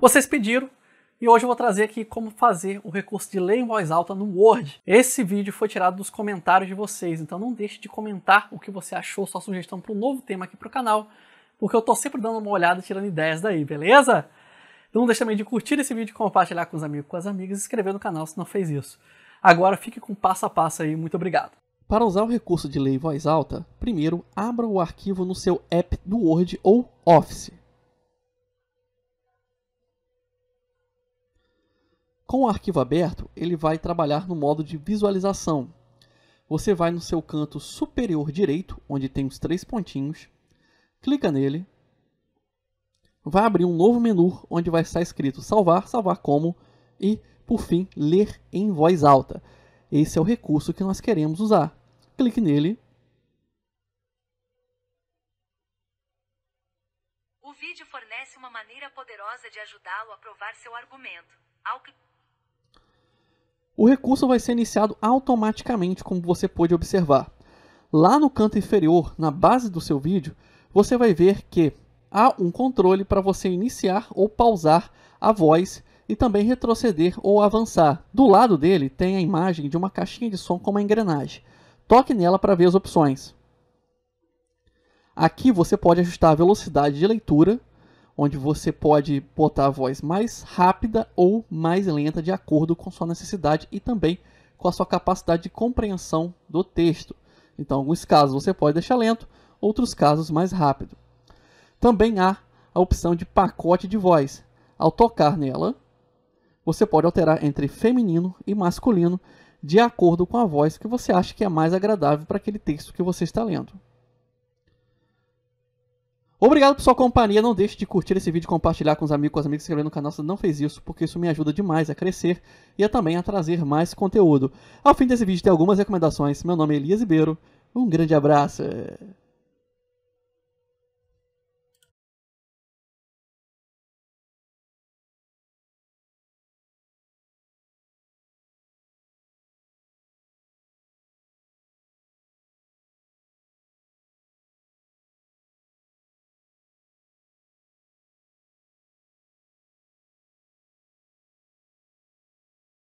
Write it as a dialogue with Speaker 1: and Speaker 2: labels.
Speaker 1: Vocês pediram e hoje eu vou trazer aqui como fazer o recurso de ler em voz alta no Word. Esse vídeo foi tirado dos comentários de vocês, então não deixe de comentar o que você achou, sua sugestão para um novo tema aqui para o canal, porque eu estou sempre dando uma olhada e tirando ideias daí, beleza? Não deixe também de curtir esse vídeo, compartilhar com os amigos, com as amigas e inscrever no canal se não fez isso. Agora fique com o passo a passo aí, muito obrigado. Para usar o recurso de ler em voz alta, primeiro abra o arquivo no seu app do Word ou Office. Com o arquivo aberto, ele vai trabalhar no modo de visualização. Você vai no seu canto superior direito, onde tem os três pontinhos, clica nele, vai abrir um novo menu onde vai estar escrito salvar, salvar como e, por fim, ler em voz alta. Esse é o recurso que nós queremos usar. Clique nele. O vídeo fornece uma maneira poderosa de ajudá-lo a provar seu argumento. Ao o recurso vai ser iniciado automaticamente, como você pode observar. Lá no canto inferior, na base do seu vídeo, você vai ver que há um controle para você iniciar ou pausar a voz e também retroceder ou avançar. Do lado dele tem a imagem de uma caixinha de som com uma engrenagem. Toque nela para ver as opções. Aqui você pode ajustar a velocidade de leitura, onde você pode botar a voz mais rápida ou mais lenta de acordo com sua necessidade e também com a sua capacidade de compreensão do texto. Então, alguns casos você pode deixar lento, outros casos mais rápido. Também há a opção de pacote de voz. Ao tocar nela, você pode alterar entre feminino e masculino de acordo com a voz que você acha que é mais agradável para aquele texto que você está lendo. Obrigado por sua companhia. Não deixe de curtir esse vídeo, compartilhar com os amigos, com as amigas, se inscrever no canal se não fez isso, porque isso me ajuda demais a crescer e a, também a trazer mais conteúdo. Ao fim desse vídeo tem algumas recomendações. Meu nome é Elias Ibeiro. Um grande abraço.